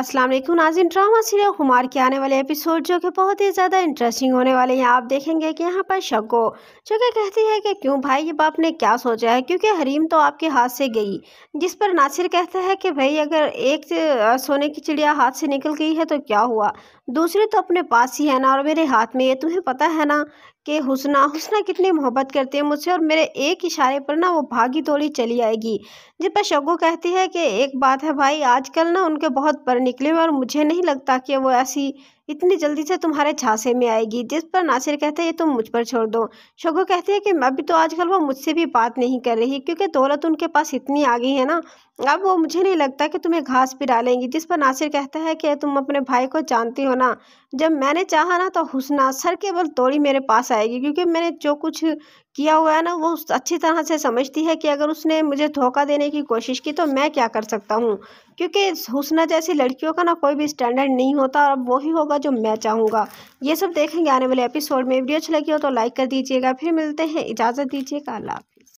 अस्सलाम वालेकुम नाजिन drama serial हुमार के आने वाले एपिसोड जो कि बहुत ही ज़्यादा इंटरेस्टिंग होने वाले हैं आप देखेंगे कि यहाँ पर शको जो कि कहती है कि क्यों भाई ये बाप ने क्या सोचा है क्योंकि हरीम तो आपके हाथ से गई जिस पर नासिर कहता है कि भाई अगर एक सोने की चिड़िया हाथ से निकल गई है तो क्या हुआ दूसरी तो अपने पास ही है ना और मेरे हाथ में ये तुम्हें पता है ना कि हुसना हुसना कितनी मोहब्बत करती है मुझसे और मेरे एक इशारे पर ना वो भागी तोड़ी चली आएगी जिस पर शगो कहती है कि एक बात है भाई आजकल ना उनके बहुत पर निकले हुए और मुझे नहीं लगता कि वो ऐसी इतनी जल्दी से तुम्हारे झांसे में आएगी जिस पर नासिर कहते हैं ये तुम मुझ पर छोड़ दो शोगो कहते हैं कि मैं अभी तो आजकल वो मुझसे भी बात नहीं कर रही क्योंकि दौलत उनके पास इतनी आ गई है ना अब वो मुझे नहीं लगता कि तुम्हें घास भी डालेंगी जिस पर नासिर कहता है कि तुम अपने भाई को जानती हो ना जब मैंने चाहा ना तो हुसना सर के बल तोड़ी मेरे पास आएगी क्योंकि मैंने जो कुछ किया हुआ है ना वो अच्छी तरह से समझती है कि अगर उसने मुझे धोखा देने की कोशिश की तो मैं क्या कर सकता हूँ क्योंकि हुसना जैसी लड़कियों का ना कोई भी स्टैंडर्ड नहीं होता और अब वही होगा होगा जो मैं चाहूँगा ये सब देखेंगे आने वाले एपिसोड में वीडियो अच्छी लगी हो तो लाइक कर दीजिएगा फिर मिलते हैं इजाज़त दीजिएगा अल्लाह